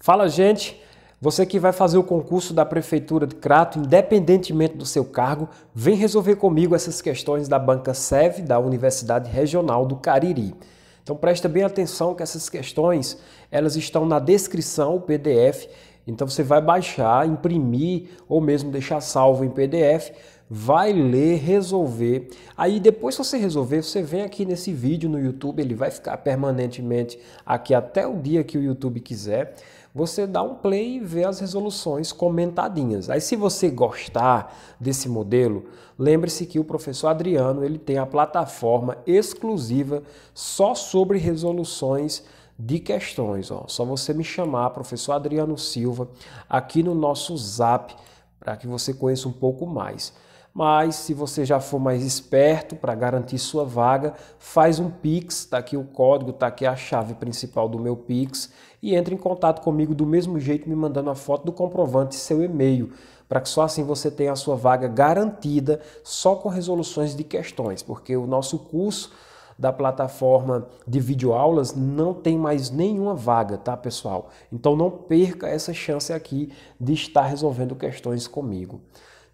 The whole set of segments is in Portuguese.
Fala, gente! Você que vai fazer o concurso da Prefeitura de Crato, independentemente do seu cargo, vem resolver comigo essas questões da Banca SEV da Universidade Regional do Cariri. Então presta bem atenção que essas questões, elas estão na descrição, o PDF, então você vai baixar, imprimir ou mesmo deixar salvo em PDF, vai ler, resolver. Aí depois que você resolver, você vem aqui nesse vídeo no YouTube, ele vai ficar permanentemente aqui até o dia que o YouTube quiser você dá um play e vê as resoluções comentadinhas. Aí se você gostar desse modelo, lembre-se que o professor Adriano, ele tem a plataforma exclusiva só sobre resoluções de questões, ó. Só você me chamar, professor Adriano Silva, aqui no nosso Zap, para que você conheça um pouco mais mas se você já for mais esperto para garantir sua vaga, faz um Pix, Está aqui o código, está aqui a chave principal do meu Pix e entre em contato comigo do mesmo jeito me mandando a foto do comprovante e seu e-mail, para que só assim você tenha a sua vaga garantida só com resoluções de questões, porque o nosso curso da plataforma de videoaulas não tem mais nenhuma vaga, tá, pessoal? Então não perca essa chance aqui de estar resolvendo questões comigo.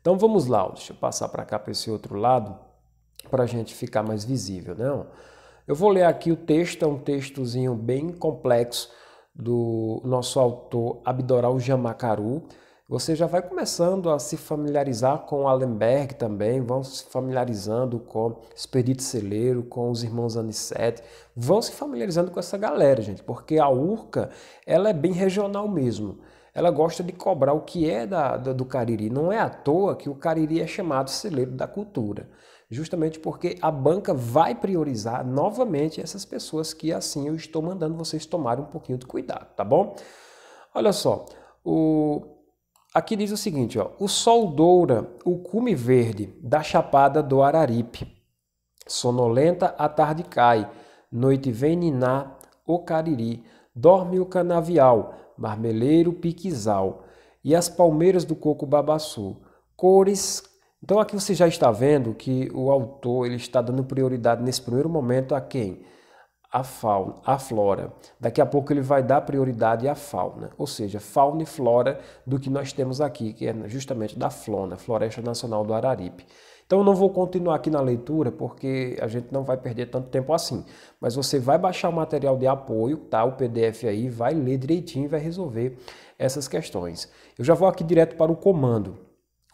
Então vamos lá, deixa eu passar para cá para esse outro lado para a gente ficar mais visível, não? Né, eu vou ler aqui o texto, é um textozinho bem complexo do nosso autor Abdoral Jamacaru. Você já vai começando a se familiarizar com Allenberg também, vão se familiarizando com Expedito Celeiro, com os irmãos Anicete, vão se familiarizando com essa galera, gente, porque a URCA ela é bem regional mesmo ela gosta de cobrar o que é da, do, do Cariri. Não é à toa que o Cariri é chamado celeiro da cultura, justamente porque a banca vai priorizar novamente essas pessoas que assim eu estou mandando vocês tomarem um pouquinho de cuidado, tá bom? Olha só, o Aqui diz o seguinte, ó, o sol doura o cume verde da chapada do Araripe. Sonolenta a tarde cai, noite vem ninar o cariri, dorme o canavial, Marmeleiro, Piquizal e as palmeiras do coco babaçu. Cores. Então aqui você já está vendo que o autor ele está dando prioridade nesse primeiro momento a quem? A fauna, a flora. Daqui a pouco ele vai dar prioridade à fauna, ou seja, fauna e flora do que nós temos aqui, que é justamente da Flona, Floresta Nacional do Araripe. Então eu não vou continuar aqui na leitura porque a gente não vai perder tanto tempo assim. Mas você vai baixar o material de apoio, tá? O PDF aí, vai ler direitinho e vai resolver essas questões. Eu já vou aqui direto para o comando.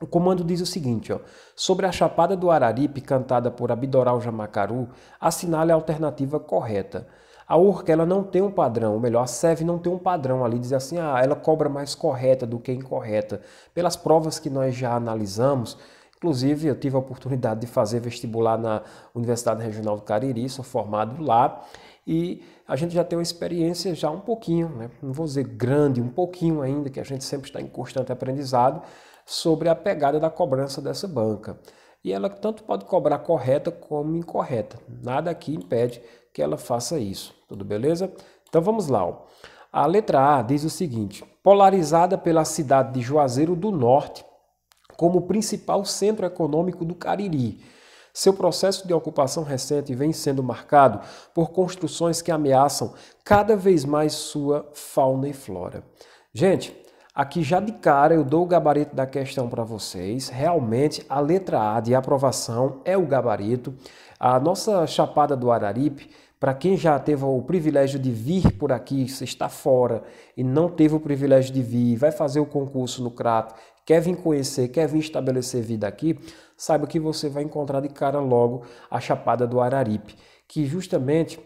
O comando diz o seguinte, ó, sobre a Chapada do Araripe cantada por Abdoral Jamacaru, assinale a alternativa correta. A Urca ela não tem um padrão, ou melhor, a SEV não tem um padrão ali, diz assim, ah, ela cobra mais correta do que incorreta. Pelas provas que nós já analisamos, Inclusive, eu tive a oportunidade de fazer vestibular na Universidade Regional do Cariri, sou formado lá e a gente já tem uma experiência já um pouquinho, né? não vou dizer grande, um pouquinho ainda, que a gente sempre está em constante aprendizado sobre a pegada da cobrança dessa banca. E ela tanto pode cobrar correta como incorreta. Nada aqui impede que ela faça isso. Tudo beleza? Então vamos lá. A letra A diz o seguinte: polarizada pela cidade de Juazeiro do Norte como principal centro econômico do Cariri. Seu processo de ocupação recente vem sendo marcado por construções que ameaçam cada vez mais sua fauna e flora. Gente, aqui já de cara eu dou o gabarito da questão para vocês. Realmente, a letra A de aprovação é o gabarito. A nossa Chapada do Araripe para quem já teve o privilégio de vir por aqui, se está fora e não teve o privilégio de vir, vai fazer o concurso no Crato, quer vir conhecer, quer vir estabelecer vida aqui, saiba que você vai encontrar de cara logo a Chapada do Araripe, que justamente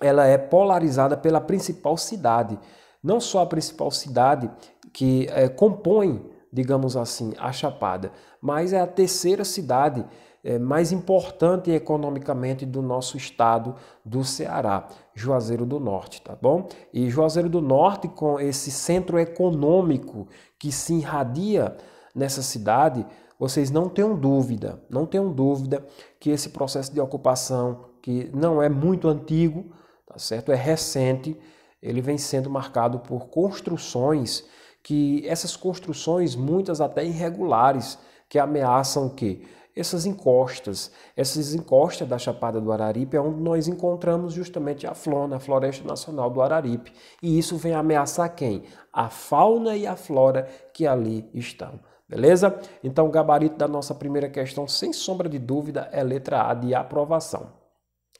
ela é polarizada pela principal cidade. Não só a principal cidade que é, compõe digamos assim, a Chapada, mas é a terceira cidade eh, mais importante economicamente do nosso estado do Ceará, Juazeiro do Norte, tá bom? E Juazeiro do Norte, com esse centro econômico que se irradia nessa cidade, vocês não tenham dúvida, não tenham dúvida que esse processo de ocupação, que não é muito antigo, tá certo? É recente, ele vem sendo marcado por construções que essas construções, muitas até irregulares, que ameaçam o quê? Essas encostas, essas encostas da Chapada do Araripe é onde nós encontramos justamente a flora, né? a Floresta Nacional do Araripe. E isso vem ameaçar quem? A fauna e a flora que ali estão. Beleza? Então, o gabarito da nossa primeira questão, sem sombra de dúvida, é letra A de aprovação.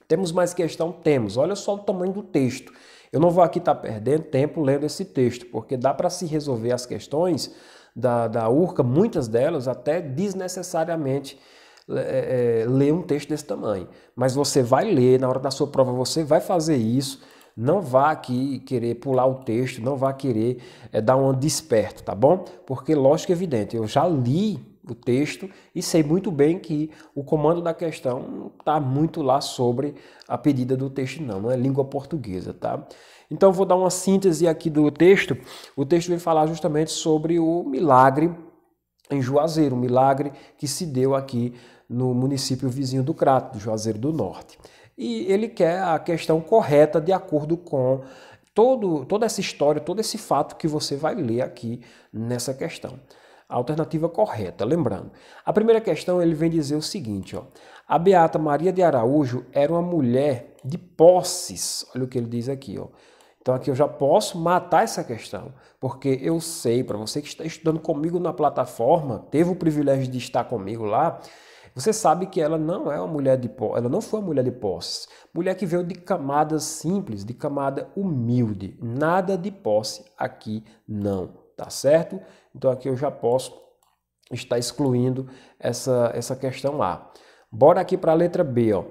Temos mais questão? Temos. Olha só o tamanho do texto. Eu não vou aqui estar tá perdendo tempo lendo esse texto, porque dá para se resolver as questões da, da URCA, muitas delas até desnecessariamente é, é, é, ler um texto desse tamanho. Mas você vai ler, na hora da sua prova você vai fazer isso, não vá aqui querer pular o texto, não vá querer é, dar um desperto, tá bom? Porque, lógico, é evidente, eu já li o texto e sei muito bem que o comando da questão está muito lá sobre a pedida do texto, não, não é língua portuguesa, tá? Então vou dar uma síntese aqui do texto. O texto vem falar justamente sobre o milagre em Juazeiro, o milagre que se deu aqui no município vizinho do Crato, do Juazeiro do Norte. E ele quer a questão correta de acordo com todo, toda essa história, todo esse fato que você vai ler aqui nessa questão a alternativa correta, lembrando. A primeira questão ele vem dizer o seguinte, ó. A Beata Maria de Araújo era uma mulher de posses. Olha o que ele diz aqui, ó. Então aqui eu já posso matar essa questão, porque eu sei, para você que está estudando comigo na plataforma, teve o privilégio de estar comigo lá, você sabe que ela não é uma mulher de posse, ela não foi uma mulher de posses. Mulher que veio de camada simples, de camada humilde, nada de posse aqui não, tá certo? Então aqui eu já posso estar excluindo essa, essa questão A. Bora aqui para a letra B. Ó.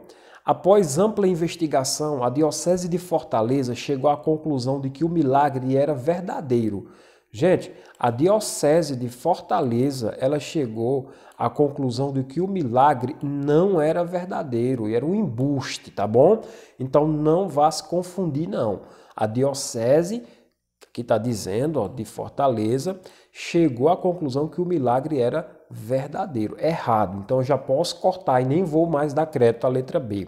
Após ampla investigação, a Diocese de Fortaleza chegou à conclusão de que o milagre era verdadeiro. Gente, a Diocese de Fortaleza, ela chegou à conclusão de que o milagre não era verdadeiro, era um embuste, tá bom? Então não vá se confundir não. A Diocese que está dizendo, ó, de Fortaleza, chegou à conclusão que o milagre era verdadeiro, errado. Então eu já posso cortar e nem vou mais dar crédito à letra B.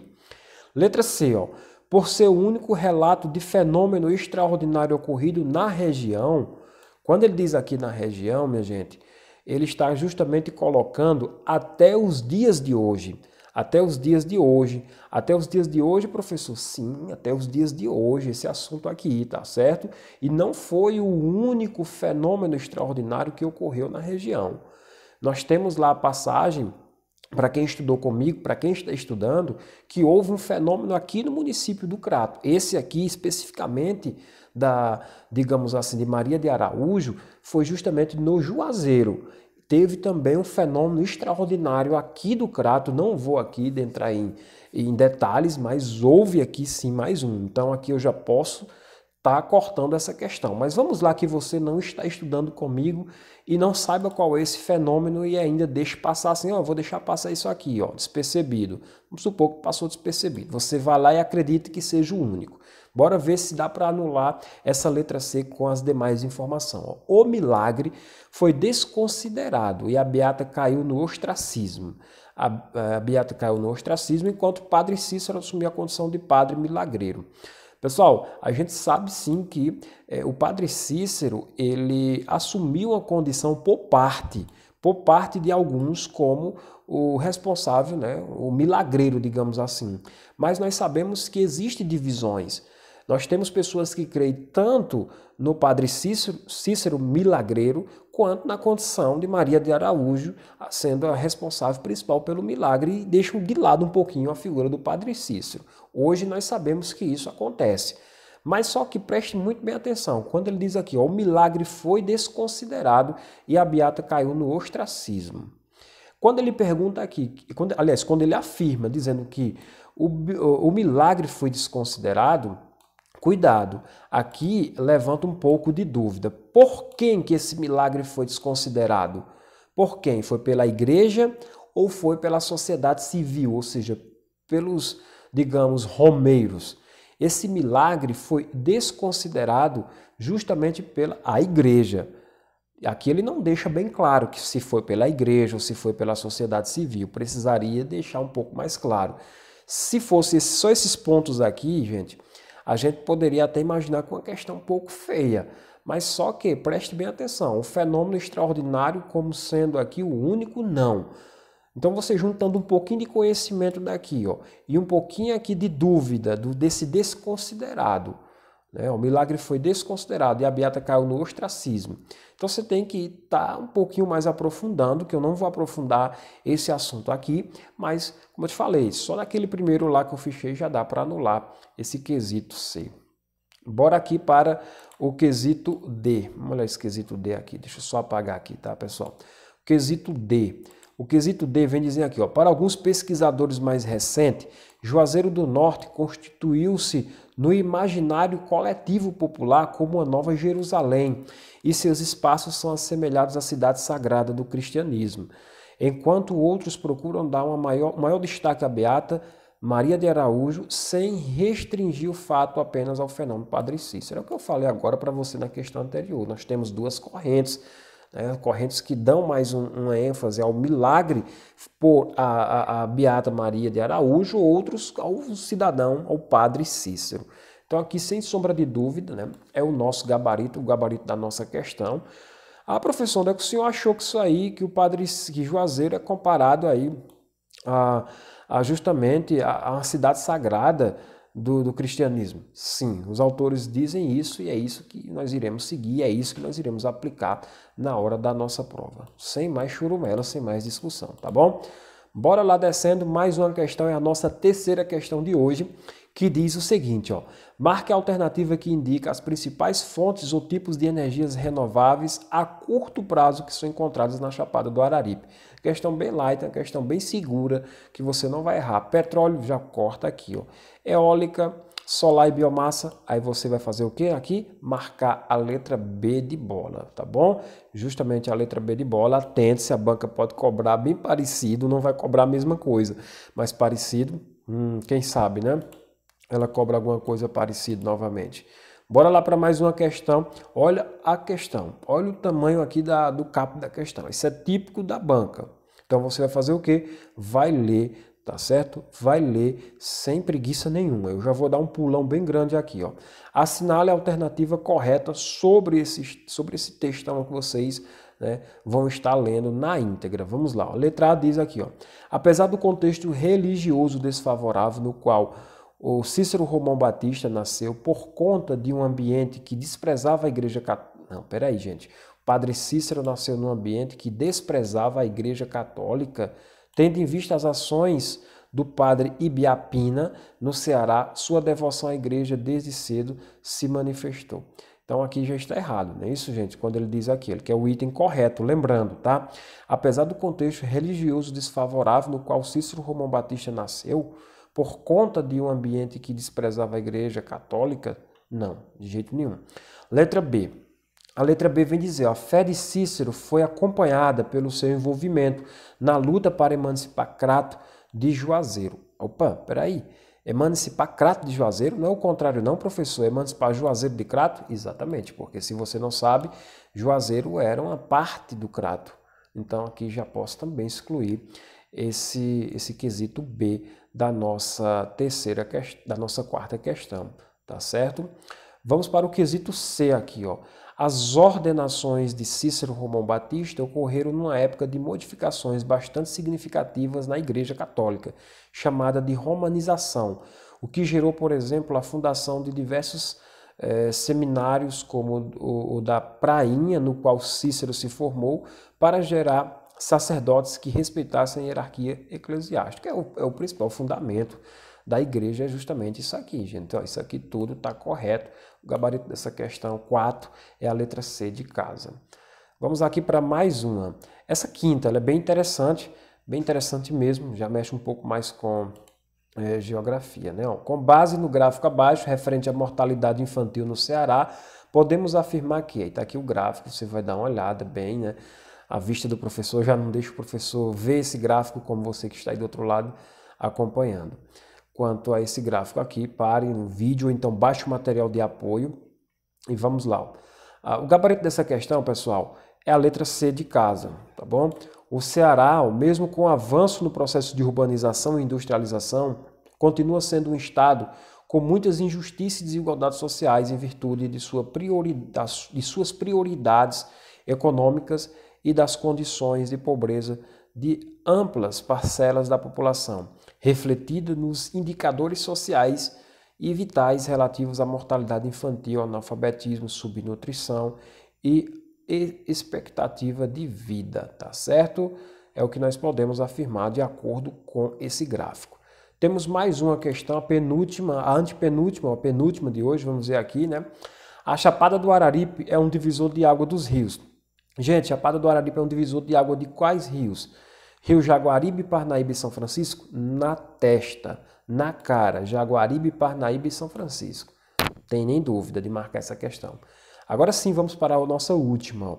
Letra C, ó, por ser o único relato de fenômeno extraordinário ocorrido na região, quando ele diz aqui na região, minha gente, ele está justamente colocando até os dias de hoje até os dias de hoje. Até os dias de hoje, professor? Sim, até os dias de hoje, esse assunto aqui, tá certo? E não foi o único fenômeno extraordinário que ocorreu na região. Nós temos lá a passagem, para quem estudou comigo, para quem está estudando, que houve um fenômeno aqui no município do Crato. Esse aqui, especificamente, da, digamos assim, de Maria de Araújo, foi justamente no Juazeiro teve também um fenômeno extraordinário aqui do Crato. Não vou aqui entrar em, em detalhes, mas houve aqui sim mais um. Então aqui eu já posso está cortando essa questão. Mas vamos lá que você não está estudando comigo e não saiba qual é esse fenômeno e ainda deixa passar assim, ó, vou deixar passar isso aqui, ó, despercebido. Vamos supor que passou despercebido. Você vai lá e acredita que seja o único. Bora ver se dá para anular essa letra C com as demais informações. Ó. O milagre foi desconsiderado e a Beata caiu no ostracismo. A, a Beata caiu no ostracismo enquanto o padre Cícero assumiu a condição de padre milagreiro. Pessoal, a gente sabe sim que é, o padre Cícero ele assumiu a condição por parte, por parte de alguns como o responsável, né, o milagreiro, digamos assim. Mas nós sabemos que existem divisões. Nós temos pessoas que creem tanto no Padre Cícero, Cícero milagreiro, quanto na condição de Maria de Araújo sendo a responsável principal pelo milagre e deixam de lado um pouquinho a figura do Padre Cícero. Hoje nós sabemos que isso acontece. Mas só que preste muito bem atenção, quando ele diz aqui, ó, o milagre foi desconsiderado e a beata caiu no ostracismo. Quando ele pergunta aqui, quando, aliás, quando ele afirma dizendo que o, o milagre foi desconsiderado, Cuidado, aqui levanta um pouco de dúvida. Por quem que esse milagre foi desconsiderado? Por quem? Foi pela igreja ou foi pela sociedade civil, ou seja, pelos, digamos, romeiros? Esse milagre foi desconsiderado justamente pela a igreja. Aqui ele não deixa bem claro que se foi pela igreja ou se foi pela sociedade civil, precisaria deixar um pouco mais claro. Se fosse só esses pontos aqui, gente, a gente poderia até imaginar com uma questão um pouco feia. Mas só que, preste bem atenção, um fenômeno extraordinário como sendo aqui o único, não. Então você juntando um pouquinho de conhecimento daqui ó, e um pouquinho aqui de dúvida do, desse desconsiderado, né? O milagre foi desconsiderado e a beata caiu no ostracismo. Então você tem que estar tá um pouquinho mais aprofundando, que eu não vou aprofundar esse assunto aqui, mas, como eu te falei, só naquele primeiro lá que eu fechei já dá para anular esse quesito C. Bora aqui para o quesito D. Vamos olhar esse quesito D aqui. Deixa eu só apagar aqui, tá, pessoal? Quesito D. O quesito D vem dizer aqui, ó, para alguns pesquisadores mais recentes, Juazeiro do Norte constituiu-se no imaginário coletivo popular como a Nova Jerusalém, e seus espaços são assemelhados à cidade sagrada do cristianismo. Enquanto outros procuram dar uma maior, maior destaque à Beata Maria de Araújo, sem restringir o fato apenas ao fenômeno Padre Cícero. É o que eu falei agora para você na questão anterior. Nós temos duas correntes né, correntes que dão mais um, uma ênfase ao milagre por a, a, a Beata Maria de Araújo, outros ao cidadão, ao padre Cícero. Então, aqui, sem sombra de dúvida, né, é o nosso gabarito, o gabarito da nossa questão. A professora o senhor achou que isso aí, que o padre que Juazeiro é comparado aí a, a justamente a, a cidade sagrada, do, do cristianismo? Sim, os autores dizem isso e é isso que nós iremos seguir, é isso que nós iremos aplicar na hora da nossa prova. Sem mais churumela, sem mais discussão, tá bom? Bora lá descendo, mais uma questão, é a nossa terceira questão de hoje que diz o seguinte: ó, marque a alternativa que indica as principais fontes ou tipos de energias renováveis a curto prazo que são encontradas na Chapada do Araripe. Questão bem light, uma questão bem segura, que você não vai errar. Petróleo já corta aqui, ó. Eólica, solar e biomassa, aí você vai fazer o que aqui? Marcar a letra B de bola, tá bom? Justamente a letra B de bola, atente-se, a banca pode cobrar bem parecido, não vai cobrar a mesma coisa, mas parecido, hum, quem sabe, né? ela cobra alguma coisa parecida novamente. Bora lá para mais uma questão. Olha a questão. Olha o tamanho aqui da, do capo da questão. Isso é típico da banca. Então você vai fazer o quê? Vai ler, tá certo? Vai ler sem preguiça nenhuma. Eu já vou dar um pulão bem grande aqui, ó. Assinale a alternativa correta sobre esse, sobre esse textão que vocês né, vão estar lendo na íntegra. Vamos lá. Ó. A letra A diz aqui, ó. Apesar do contexto religioso desfavorável no qual o Cícero Romão Batista nasceu por conta de um ambiente que desprezava a igreja católica. Não, peraí, gente. O padre Cícero nasceu num ambiente que desprezava a igreja católica, tendo em vista as ações do padre Ibiapina no Ceará, sua devoção à igreja desde cedo se manifestou. Então aqui já está errado, não é isso, gente? Quando ele diz aquilo, que é o item correto, lembrando, tá? Apesar do contexto religioso desfavorável no qual Cícero Romão Batista nasceu, por conta de um ambiente que desprezava a igreja católica? Não, de jeito nenhum. Letra B. A letra B vem dizer: a fé de Cícero foi acompanhada pelo seu envolvimento na luta para emancipar Crato de Juazeiro. Opa, peraí. Emancipar Crato de Juazeiro não é o contrário, não, professor. Emancipar Juazeiro de Crato? Exatamente, porque se você não sabe, Juazeiro era uma parte do Crato. Então aqui já posso também excluir esse, esse quesito B da nossa terceira da nossa quarta questão, tá certo? Vamos para o quesito C aqui, ó. As ordenações de Cícero Romão Batista ocorreram numa época de modificações bastante significativas na Igreja Católica, chamada de romanização, o que gerou, por exemplo, a fundação de diversos eh, seminários, como o, o da Prainha, no qual Cícero se formou, para gerar sacerdotes que respeitassem a hierarquia eclesiástica. É o, é o principal fundamento da igreja, é justamente isso aqui, gente. Então, isso aqui tudo está correto. O gabarito dessa questão 4 é a letra C de casa. Vamos aqui para mais uma. Essa quinta é bem interessante, bem interessante mesmo, já mexe um pouco mais com é, geografia. Né? Ó, com base no gráfico abaixo, referente à mortalidade infantil no Ceará, podemos afirmar que, está aqui o gráfico, você vai dar uma olhada bem, né? a vista do professor, já não deixa o professor ver esse gráfico como você que está aí do outro lado acompanhando. Quanto a esse gráfico aqui, pare no vídeo, então baixe o material de apoio e vamos lá. Ah, o gabarito dessa questão, pessoal, é a letra C de casa, tá bom? O Ceará, mesmo com o avanço no processo de urbanização e industrialização, continua sendo um estado com muitas injustiças e desigualdades sociais em virtude de, sua priori... de suas prioridades econômicas e das condições de pobreza de amplas parcelas da população, refletida nos indicadores sociais e vitais relativos à mortalidade infantil, analfabetismo, subnutrição e expectativa de vida, tá certo? É o que nós podemos afirmar de acordo com esse gráfico. Temos mais uma questão, a penúltima, a antepenúltima, a penúltima de hoje, vamos ver aqui, né? A Chapada do Araripe é um divisor de água dos rios. Gente, Chapada do Araripe é um divisor de água de quais rios? Rio Jaguaribe, Parnaíba e São Francisco? Na testa, na cara. Jaguaribe, Parnaíba e São Francisco. Tem nem dúvida de marcar essa questão. Agora sim, vamos para a nossa última.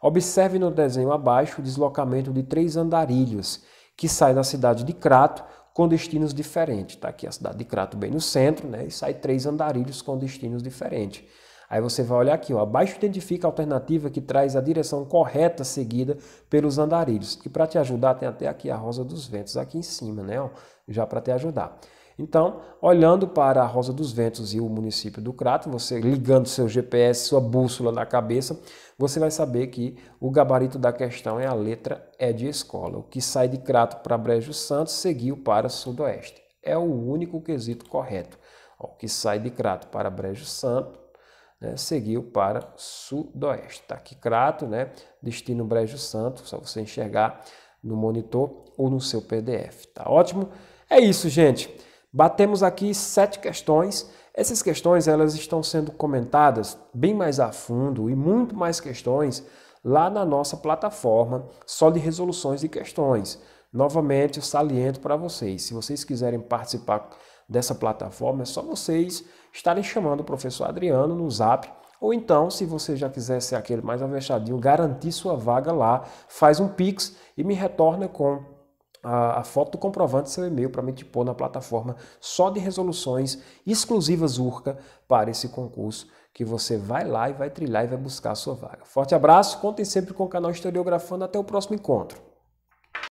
Observe no desenho abaixo o deslocamento de três andarilhos que saem da cidade de Crato com destinos diferentes. Está aqui a cidade de Crato bem no centro, né? E sai três andarilhos com destinos diferentes. Aí você vai olhar aqui, ó, abaixo identifica a alternativa que traz a direção correta seguida pelos andarilhos. E para te ajudar, tem até aqui a rosa dos ventos aqui em cima, né? Ó, já para te ajudar. Então, olhando para a Rosa dos Ventos e o município do Crato, você ligando seu GPS, sua bússola na cabeça, você vai saber que o gabarito da questão é a letra E de escola. O que sai de Crato para Brejo Santos seguiu para Sudoeste. É o único quesito correto. O que sai de Crato para Brejo Santos né, seguiu para sudoeste. Está aqui Crato, né, destino Brejo Santo, só você enxergar no monitor ou no seu PDF. Tá ótimo? É isso, gente. Batemos aqui sete questões. Essas questões elas estão sendo comentadas bem mais a fundo e muito mais questões lá na nossa plataforma só de resoluções de questões. Novamente, eu saliento para vocês, se vocês quiserem participar dessa plataforma, é só vocês estarem chamando o professor Adriano no zap. Ou então, se você já quiser ser aquele mais avestadinho, garantir sua vaga lá, faz um Pix e me retorna com a, a foto do comprovante seu e-mail para me te pôr na plataforma só de resoluções exclusivas URCA para esse concurso que você vai lá e vai trilhar e vai buscar a sua vaga. Forte abraço, contem sempre com o canal Historiografando, até o próximo encontro.